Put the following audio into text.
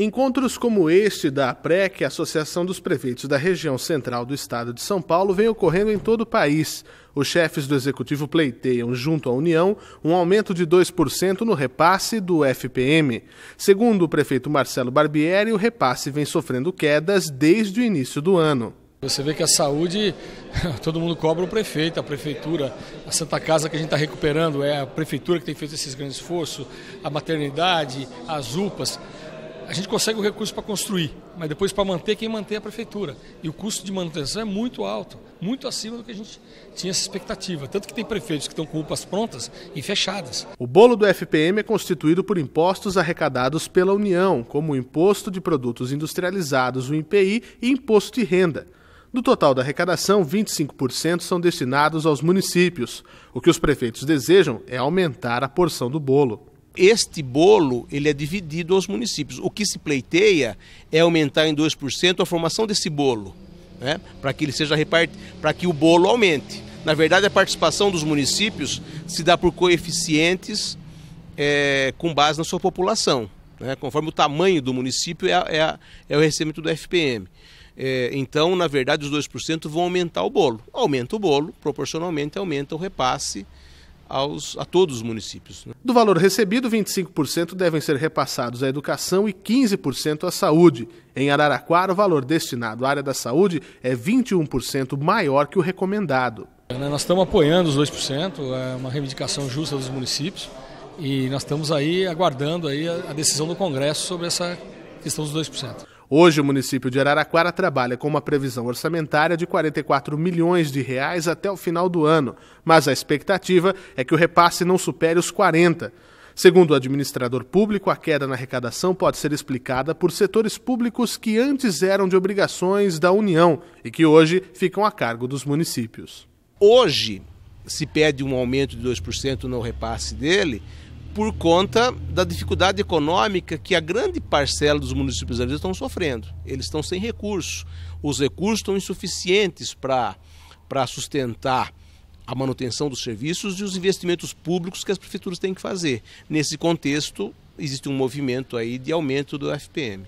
Encontros como este da APREC, Associação dos Prefeitos da Região Central do Estado de São Paulo, vem ocorrendo em todo o país. Os chefes do executivo pleiteiam, junto à União, um aumento de 2% no repasse do FPM. Segundo o prefeito Marcelo Barbieri, o repasse vem sofrendo quedas desde o início do ano. Você vê que a saúde, todo mundo cobra o prefeito, a prefeitura, a Santa Casa que a gente está recuperando, é a prefeitura que tem feito esses grandes esforços, a maternidade, as UPAs a gente consegue o recurso para construir, mas depois para manter, quem mantém é a prefeitura. E o custo de manutenção é muito alto, muito acima do que a gente tinha essa expectativa. Tanto que tem prefeitos que estão com roupas prontas e fechadas. O bolo do FPM é constituído por impostos arrecadados pela União, como o Imposto de Produtos Industrializados, o IPI, e Imposto de Renda. Do total da arrecadação, 25% são destinados aos municípios. O que os prefeitos desejam é aumentar a porção do bolo este bolo ele é dividido aos municípios. O que se pleiteia é aumentar em 2% a formação desse bolo, né? para que ele seja repartido, para que o bolo aumente. Na verdade, a participação dos municípios se dá por coeficientes é, com base na sua população. Né? Conforme o tamanho do município é, é, é o recebimento do FPM. É, eh, então, na verdade, os 2% vão aumentar o bolo. Aumenta o bolo, proporcionalmente aumenta o repasse aos, a todos os municípios. Né? Do valor recebido, 25% devem ser repassados à educação e 15% à saúde. Em Araraquara, o valor destinado à área da saúde é 21% maior que o recomendado. Né, nós estamos apoiando os 2%, é uma reivindicação justa dos municípios e nós estamos aí aguardando aí a decisão do Congresso sobre essa questão dos 2%. Hoje, o município de Araraquara trabalha com uma previsão orçamentária de 44 milhões de reais até o final do ano, mas a expectativa é que o repasse não supere os 40. Segundo o administrador público, a queda na arrecadação pode ser explicada por setores públicos que antes eram de obrigações da União e que hoje ficam a cargo dos municípios. Hoje se pede um aumento de 2% no repasse dele, por conta da dificuldade econômica que a grande parcela dos municípios brasileiros estão sofrendo. Eles estão sem recursos. Os recursos estão insuficientes para sustentar a manutenção dos serviços e os investimentos públicos que as prefeituras têm que fazer. Nesse contexto, existe um movimento aí de aumento do FPM.